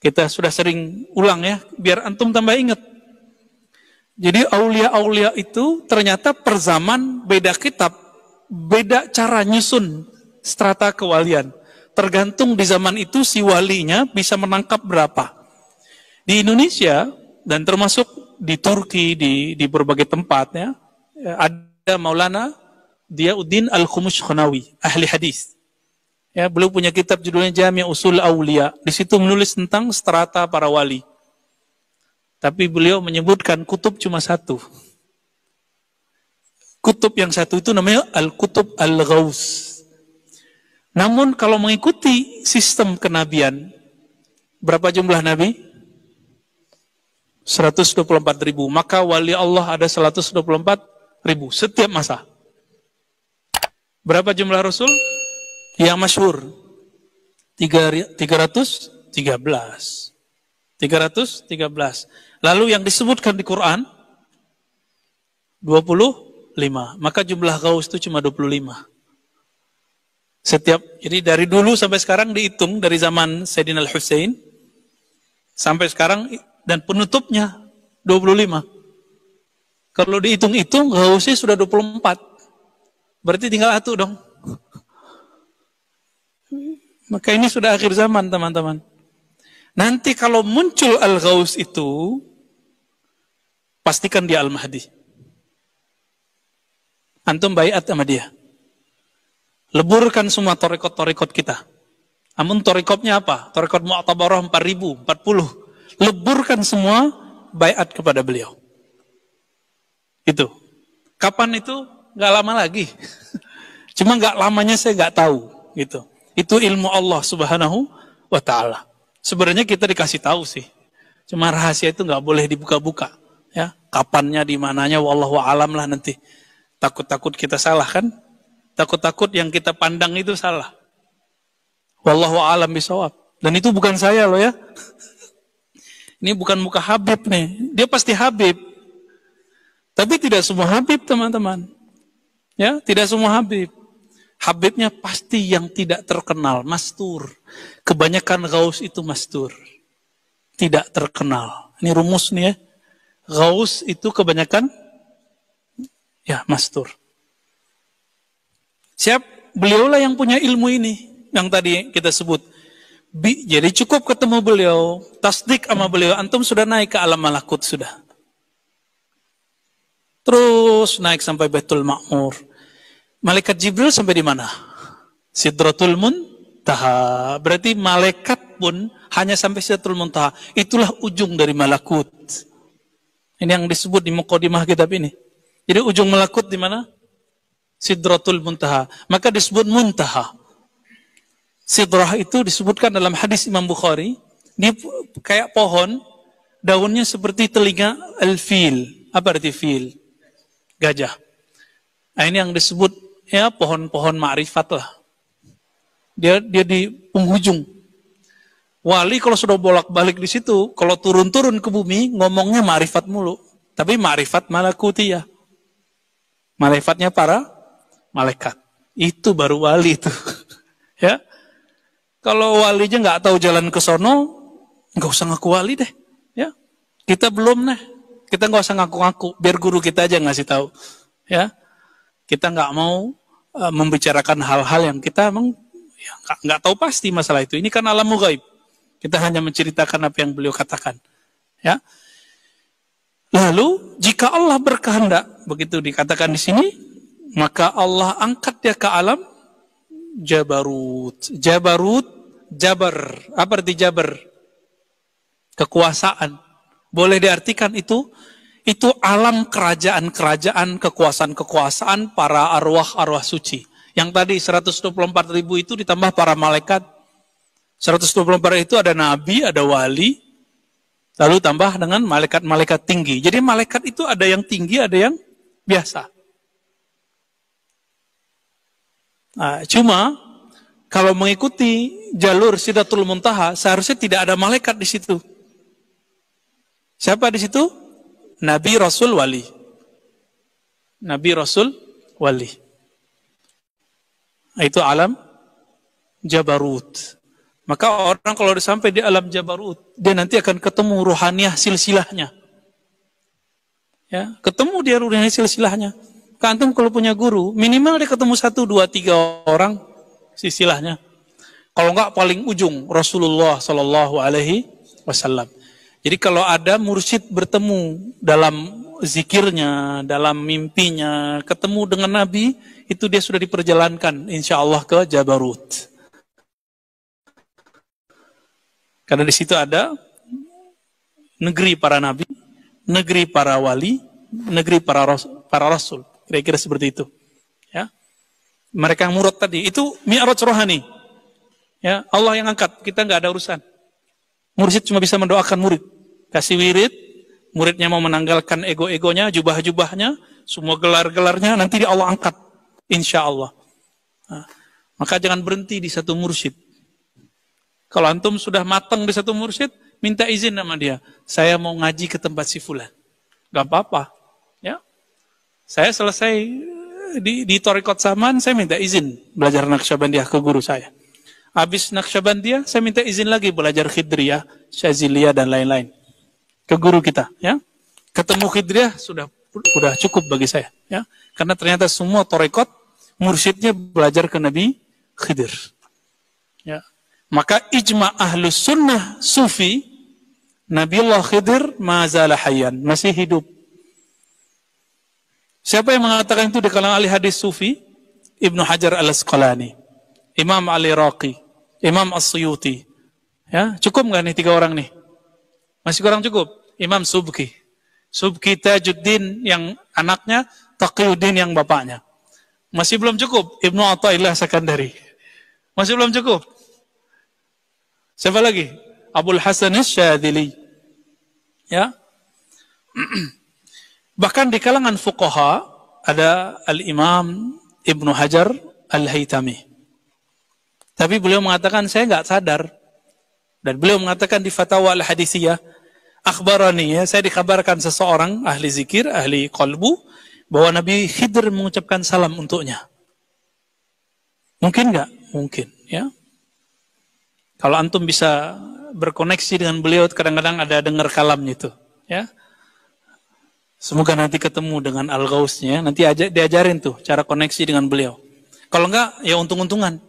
Kita sudah sering ulang ya, biar antum tambah ingat. Jadi aulia-aulia itu ternyata per zaman beda kitab, beda cara nyusun strata kewalian. Tergantung di zaman itu si walinya bisa menangkap berapa. Di Indonesia dan termasuk di Turki di di berbagai tempatnya ada Maulana Diauddin Al-Khumush Khunawi, ahli hadis. Ya, beliau punya kitab judulnya Jami Usul Aulia. Di situ menulis tentang strata para wali. Tapi beliau menyebutkan kutub cuma satu. Kutub yang satu itu namanya Al-Kutub al gaus Namun kalau mengikuti sistem kenabian, berapa jumlah nabi? 124 ribu. Maka wali Allah ada 124 ribu setiap masa. Berapa jumlah Rasul? yang masyhur 313 313 lalu yang disebutkan di Quran 25 maka jumlah gaus itu cuma 25 setiap jadi dari dulu sampai sekarang dihitung dari zaman Sayyidina al Hussein sampai sekarang dan penutupnya 25 kalau dihitung-hitung gausnya sudah 24 berarti tinggal satu dong maka ini sudah akhir zaman teman-teman. Nanti kalau muncul Al-Ghaus itu, pastikan dia Al-Mahdi. Antum bayat sama dia. Leburkan semua torikot-torikot kita. Amun torikotnya apa? Torekot Mu'tabarah 4000, 40. Leburkan semua bayat kepada beliau. Itu. Kapan itu? Gak lama lagi. Cuma gak lamanya saya gak tahu. Gitu. Itu ilmu Allah Subhanahu wa taala. Sebenarnya kita dikasih tahu sih. Cuma rahasia itu nggak boleh dibuka-buka, ya. Kapannya, di mananya, wallahu alam lah nanti. Takut-takut kita salah kan? Takut-takut yang kita pandang itu salah. Wallahu alam bisawab. Dan itu bukan saya loh ya. Ini bukan muka Habib nih. Dia pasti Habib. Tapi tidak semua Habib teman-teman. Ya, tidak semua Habib. Habibnya pasti yang tidak terkenal, mastur. Kebanyakan Gaus itu mastur. Tidak terkenal. Ini rumus nih ya. Gaus itu kebanyakan ya mastur. Siap? Beliaulah yang punya ilmu ini yang tadi kita sebut. Bi, jadi cukup ketemu beliau, tasdik sama beliau, antum sudah naik ke alam malakut sudah. Terus naik sampai Betul Makmur. Malaikat Jibril sampai di mana? Sidratul Muntaha. Berarti malaikat pun hanya sampai Sidratul Muntaha. Itulah ujung dari malakut. Ini yang disebut di mukadimah kitab ini. Jadi ujung malakut di mana? Sidratul Muntaha. Maka disebut Muntaha. Sidrah itu disebutkan dalam hadis Imam Bukhari. Ini kayak pohon, daunnya seperti telinga al-fil. Apa arti fil? Gajah. Nah, ini yang disebut ya pohon-pohon makrifat lah. Dia dia di penghujung. Wali kalau sudah bolak-balik di situ, kalau turun-turun ke bumi ngomongnya makrifat mulu. Tapi makrifat ya. Marifatnya para malaikat. Itu baru wali itu. ya. Kalau wali aja nggak tahu jalan ke sono, nggak usah ngaku wali deh. Ya. Kita belum nih. Kita nggak usah ngaku-ngaku. Biar guru kita aja ngasih tahu. Ya. Kita nggak mau Eh, membicarakan hal-hal yang kita emang ya, nggak tahu pasti masalah itu. Ini kan alam gaib. Kita hanya menceritakan apa yang beliau katakan. Ya. Lalu jika Allah berkehendak, begitu dikatakan di sini, maka Allah angkat dia ke alam Jabarut. Jabarut, Jabar. Apa arti Jabar? Kekuasaan. Boleh diartikan itu itu alam kerajaan-kerajaan, kekuasaan-kekuasaan para arwah-arwah suci. Yang tadi 124 ribu itu ditambah para malaikat. 124 itu ada nabi, ada wali, lalu tambah dengan malaikat-malaikat tinggi. Jadi malaikat itu ada yang tinggi, ada yang biasa. Nah, cuma kalau mengikuti jalur Sidatul Muntaha, seharusnya tidak ada malaikat di situ. Siapa di situ? Nabi Rasul Wali. Nabi Rasul Wali. Nah, itu alam Jabarut. Maka orang kalau sampai di alam Jabarut, dia nanti akan ketemu ruhaniah silsilahnya. Ya, ketemu dia ruhaniah silsilahnya. Kantum kalau punya guru, minimal dia ketemu satu, dua, tiga orang silsilahnya. Kalau enggak paling ujung Rasulullah Shallallahu Alaihi Wasallam. Jadi kalau ada mursyid bertemu dalam zikirnya, dalam mimpinya, ketemu dengan Nabi, itu dia sudah diperjalankan insya Allah ke Jabarut. Karena di situ ada negeri para nabi, negeri para wali, negeri para rasul, para rasul. Kira-kira seperti itu. Ya. Mereka yang murad tadi itu mi'raj rohani. Ya, Allah yang angkat, kita nggak ada urusan. Mursid cuma bisa mendoakan murid. Kasih wirid, muridnya mau menanggalkan ego-egonya, jubah-jubahnya, semua gelar-gelarnya, nanti Allah angkat. Insya Allah. Nah, maka jangan berhenti di satu mursid. Kalau antum sudah matang di satu mursid, minta izin sama dia. Saya mau ngaji ke tempat si fulan. Gak apa-apa. Ya. Saya selesai di, di Torikot Saman, saya minta izin belajar Naksyabandiyah ke guru saya. Habis Naksabandia, saya minta izin lagi belajar Khidriyah, Syaziliyah, dan lain-lain. Ke guru kita. ya Ketemu Khidriyah sudah sudah cukup bagi saya. ya Karena ternyata semua torekot, mursyidnya belajar ke Nabi Khidir. Ya. Maka ijma ahlus sunnah sufi, Allah Khidir mazala hayyan, masih hidup. Siapa yang mengatakan itu di kalangan ahli hadis sufi? Ibnu Hajar al-Asqalani, Imam Ali Raqi, Imam As-Suyuti. Ya, cukup nggak nih tiga orang nih? Masih kurang cukup. Imam Subki. Subki Tajuddin yang anaknya, Taqiyuddin yang bapaknya. Masih belum cukup. Ibnu Athaillah Sakandari. Masih belum cukup. Siapa lagi? Abdul Hasan Syadili. Ya. Bahkan di kalangan fuqaha ada Al-Imam Ibnu Hajar Al-Haytami. Tapi beliau mengatakan saya nggak sadar. Dan beliau mengatakan di fatwa al-hadisiyah, akhbarani ya, saya dikabarkan seseorang ahli zikir, ahli kolbu, bahwa Nabi Khidir mengucapkan salam untuknya. Mungkin nggak? Mungkin ya. Kalau antum bisa berkoneksi dengan beliau, kadang-kadang ada dengar kalam itu ya. Semoga nanti ketemu dengan Al Ghausnya, nanti diajarin tuh cara koneksi dengan beliau. Kalau enggak, ya untung-untungan.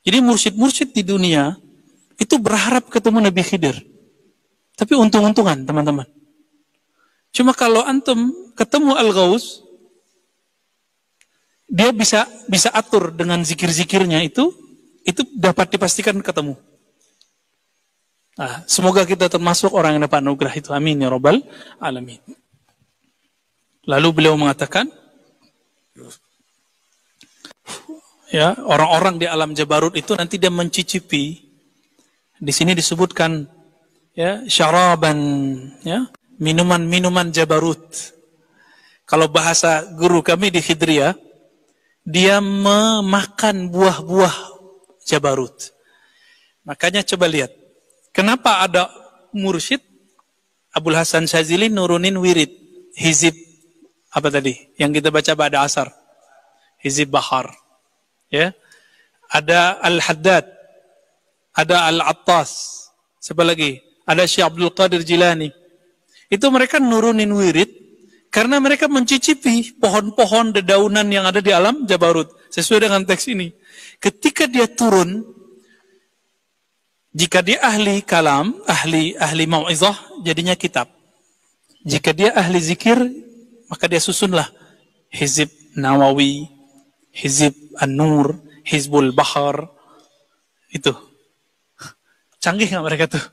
Jadi mursyid-mursyid di dunia itu berharap ketemu Nabi Khidir. Tapi untung-untungan, teman-teman. Cuma kalau antum ketemu Al-Ghaus, dia bisa bisa atur dengan zikir-zikirnya itu, itu dapat dipastikan ketemu. Nah, semoga kita termasuk orang yang dapat anugerah itu. Amin ya robbal alamin. Lalu beliau mengatakan, ya orang-orang di alam Jabarut itu nanti dia mencicipi di sini disebutkan ya syaraban ya minuman-minuman Jabarut kalau bahasa guru kami di Khidriya dia memakan buah-buah Jabarut makanya coba lihat kenapa ada mursyid Abdul Hasan Syazili nurunin wirid hizib apa tadi yang kita baca pada asar hizib bahar ya. Ada Al-Haddad, ada Al-Attas, siapa lagi? Ada Syekh Abdul Qadir Jilani. Itu mereka nurunin wirid karena mereka mencicipi pohon-pohon dedaunan yang ada di alam Jabarut sesuai dengan teks ini. Ketika dia turun jika dia ahli kalam, ahli ahli mauizah, jadinya kitab. Jika dia ahli zikir, maka dia susunlah hizib Nawawi, hizib An-Nur, Hizbul Bahar, itu. Canggih nggak mereka tuh?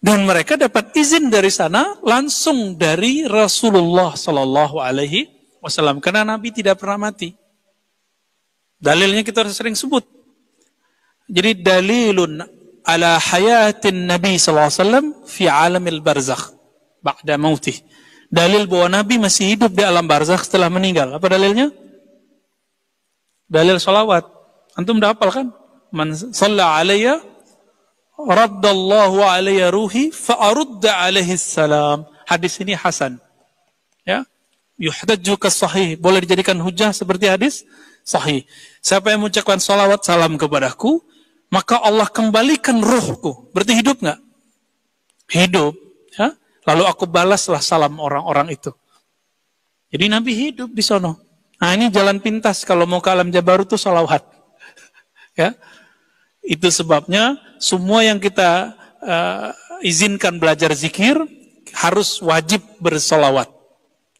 Dan mereka dapat izin dari sana langsung dari Rasulullah Shallallahu Alaihi Wasallam karena Nabi tidak pernah mati. Dalilnya kita sering sebut. Jadi dalilun ala hayatin Nabi Shallallahu Alaihi Wasallam fi alamil barzakh ba'da mautih. Dalil bahwa Nabi masih hidup di alam barzakh setelah meninggal. Apa dalilnya? dalil salawat. Antum udah hafal kan? Man salla alaiya raddallahu alaiya ruhi fa'arudda alaihi salam. Hadis ini hasan. Ya. Yuhdajju sahih. Boleh dijadikan hujah seperti hadis sahih. Siapa yang mengucapkan salawat salam kepadaku, maka Allah kembalikan ruhku. Berarti hidup nggak? Hidup. Ya? Lalu aku balaslah salam orang-orang itu. Jadi Nabi hidup di sana. Nah ini jalan pintas kalau mau ke alam jabaru itu solawat. ya, itu sebabnya semua yang kita uh, izinkan belajar zikir harus wajib bersolawat.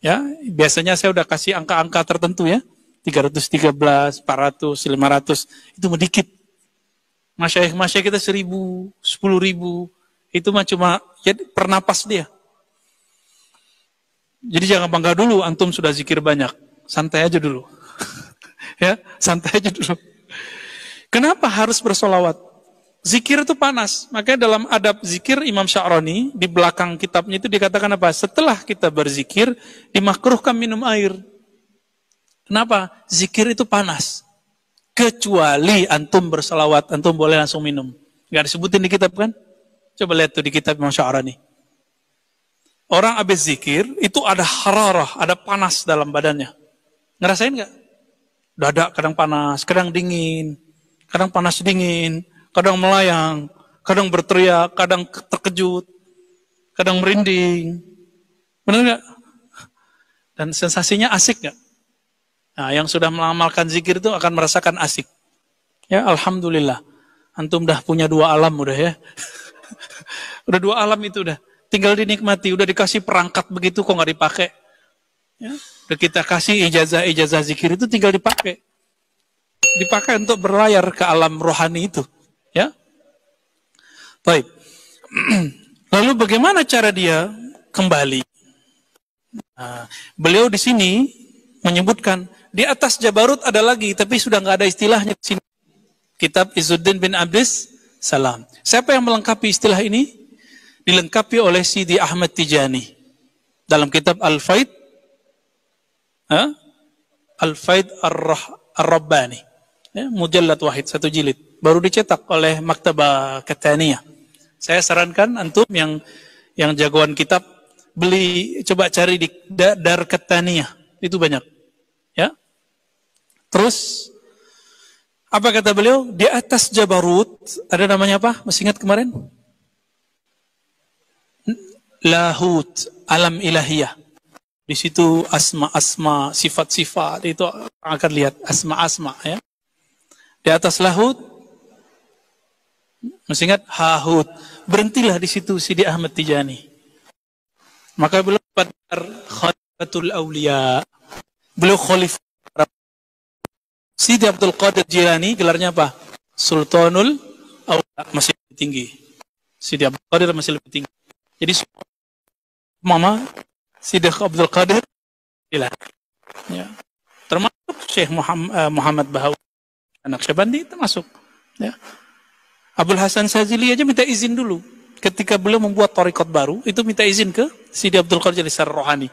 Ya, biasanya saya udah kasih angka-angka tertentu ya. 313, 400, 500 itu sedikit. Masyaikh masyaikh kita 1000, 10000 itu mah cuma ya, pernapas dia. Jadi jangan bangga dulu antum sudah zikir banyak santai aja dulu. ya, santai aja dulu. Kenapa harus bersolawat? Zikir itu panas. Makanya dalam adab zikir Imam Sya'roni, di belakang kitabnya itu dikatakan apa? Setelah kita berzikir, dimakruhkan minum air. Kenapa? Zikir itu panas. Kecuali antum bersolawat, antum boleh langsung minum. Gak disebutin di kitab kan? Coba lihat tuh di kitab Imam Sya'roni. Orang abis zikir, itu ada hararah, ada panas dalam badannya. Ngerasain nggak? Dada kadang panas, kadang dingin, kadang panas dingin, kadang melayang, kadang berteriak, kadang terkejut, kadang merinding. Benar nggak? Dan sensasinya asik nggak? Nah, yang sudah melamalkan zikir itu akan merasakan asik. Ya, alhamdulillah. Antum dah punya dua alam udah ya. udah dua alam itu udah. Tinggal dinikmati, udah dikasih perangkat begitu kok nggak dipakai. Ya. Kita kasih ijazah-ijazah zikir itu tinggal dipakai. Dipakai untuk berlayar ke alam rohani itu. Ya. Baik. Lalu bagaimana cara dia kembali? Nah, beliau di sini menyebutkan di atas Jabarut ada lagi tapi sudah nggak ada istilahnya di sini. Kitab Izzuddin bin Abdis Salam. Siapa yang melengkapi istilah ini? Dilengkapi oleh Sidi Ahmad Tijani dalam kitab Al-Faid Al-Faid Ar-Rabbani. Ya, Mujallat wahid, satu jilid. Baru dicetak oleh Maktabah Katania. Saya sarankan antum yang yang jagoan kitab beli coba cari di Dar Katania. Itu banyak. Ya. Terus apa kata beliau? Di atas Jabarut ada namanya apa? Masih ingat kemarin? Lahut, alam ilahiyah. Di situ asma-asma, sifat-sifat itu akan lihat asma-asma ya. Di atas lahut masih ingat hahut. Berhentilah di situ Sidi Ahmad Tijani. Maka beliau pada khalifatul aulia. Beliau khalifah Sidi Abdul Qadir Jilani gelarnya apa? Sultanul Aulia masih lebih tinggi. Sidi Abdul Qadir masih lebih tinggi. Jadi mama Siddiq Abdul Qadir ya. termasuk Syekh Muhammad, eh, Muhammad Bahawi anak Syabandi termasuk ya. Abdul Hasan Sazili aja minta izin dulu ketika beliau membuat torikot baru itu minta izin ke Sidi Abdul Qadir Jalil Rohani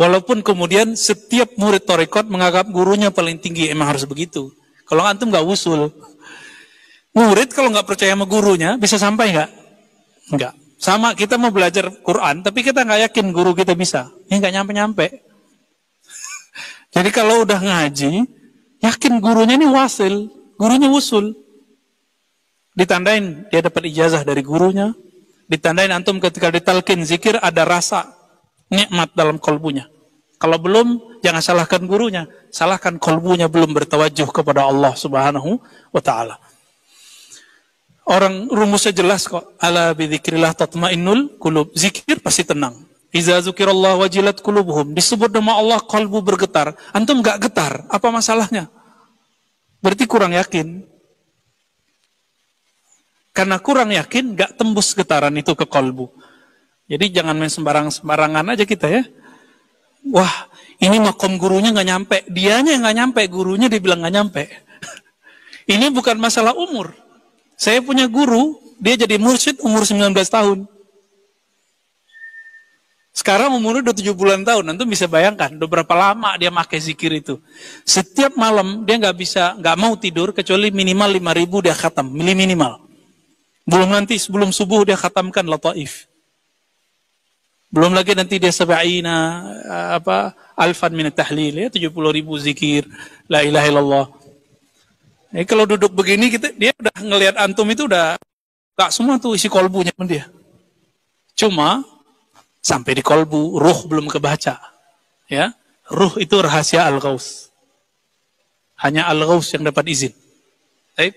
walaupun kemudian setiap murid torikot menganggap gurunya paling tinggi emang harus begitu kalau antum nggak usul murid kalau nggak percaya sama gurunya bisa sampai nggak nggak sama kita mau belajar Quran, tapi kita nggak yakin guru kita bisa. Ini nggak nyampe-nyampe. Jadi kalau udah ngaji, yakin gurunya ini wasil, gurunya usul. Ditandain dia dapat ijazah dari gurunya, ditandain antum ketika ditalkin zikir ada rasa nikmat dalam kolbunya. Kalau belum, jangan salahkan gurunya, salahkan kolbunya belum bertawajuh kepada Allah Subhanahu wa taala. Orang rumusnya jelas kok. Ala bidzikrillah tatmainnul Kulub Zikir pasti tenang. Iza zukirallah wajilat kulubuhum. Disebut nama Allah kalbu bergetar. Antum gak getar. Apa masalahnya? Berarti kurang yakin. Karena kurang yakin gak tembus getaran itu ke kalbu. Jadi jangan main sembarang-sembarangan aja kita ya. Wah, ini makom gurunya gak nyampe. Dianya yang gak nyampe, gurunya dibilang gak nyampe. ini bukan masalah umur. Saya punya guru, dia jadi mursyid umur 19 tahun. Sekarang umurnya udah 7 bulan tahun, nanti bisa bayangkan udah berapa lama dia pakai zikir itu. Setiap malam dia nggak bisa, nggak mau tidur kecuali minimal 5 ribu dia khatam, minimal. Belum nanti sebelum subuh dia khatamkan lataif. Belum lagi nanti dia sabaina apa alfan min tahlil ya 70 ribu zikir la ilaha illallah. Jadi eh, kalau duduk begini kita dia udah ngelihat antum itu udah gak semua tuh isi kolbunya dia. Cuma sampai di kolbu ruh belum kebaca. Ya, ruh itu rahasia al ghaus Hanya al ghaus yang dapat izin. Baik. Eh,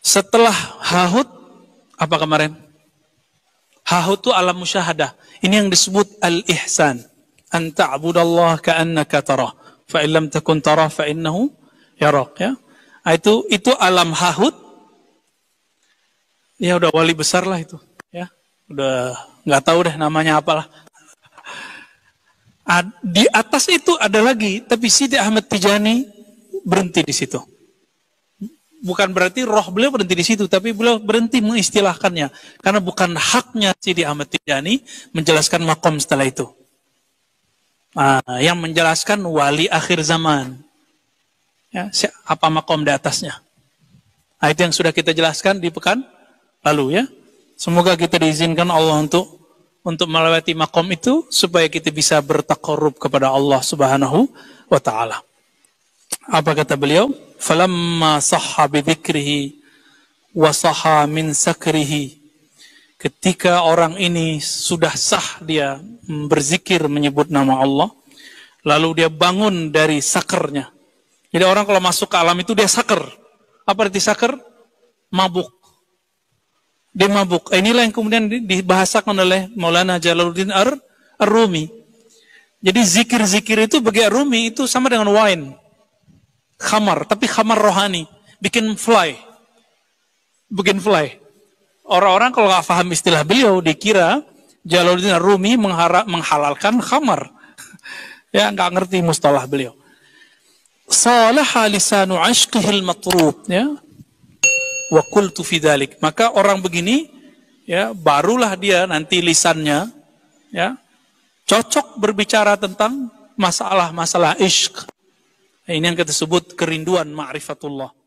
setelah hahut apa kemarin? Hahut itu alam musyahadah. Ini yang disebut al ihsan. An ta'budallah ka'annaka tarah. Fa illam takun tarah fa innahu yarak ya. Nah, itu itu alam hahut, Ya udah wali besar lah itu, ya. Udah nggak tahu deh namanya apalah. Ah, di atas itu ada lagi, tapi Siti Ahmad Tijani berhenti di situ. Bukan berarti roh beliau berhenti di situ, tapi beliau berhenti mengistilahkannya. Karena bukan haknya Sidi Ahmad Tijani menjelaskan makom setelah itu. Nah, yang menjelaskan wali akhir zaman. Ya, apa makom di atasnya. Nah, itu yang sudah kita jelaskan di pekan lalu ya. Semoga kita diizinkan Allah untuk untuk melewati makom itu supaya kita bisa bertakarub kepada Allah Subhanahu wa taala. Apa kata beliau? Falamma sahha bi dzikrihi wa sahha min sakrihi. Ketika orang ini sudah sah dia berzikir menyebut nama Allah, lalu dia bangun dari sakernya, jadi orang kalau masuk ke alam itu dia saker. Apa arti saker? Mabuk. Dia mabuk. Eh, inilah yang kemudian dibahasakan oleh Maulana Jalaluddin Ar, Rumi. Jadi zikir-zikir itu bagi Ar Rumi itu sama dengan wine. Khamar, tapi khamar rohani. Bikin fly. Bikin fly. Orang-orang kalau nggak paham istilah beliau, dikira Jalaluddin Ar Rumi menghalalkan khamar. ya, nggak ngerti mustalah beliau salaha lisanu ashqihil matrub ya wa qultu fi maka orang begini ya barulah dia nanti lisannya ya cocok berbicara tentang masalah-masalah ishq ini yang kita sebut kerinduan ma'rifatullah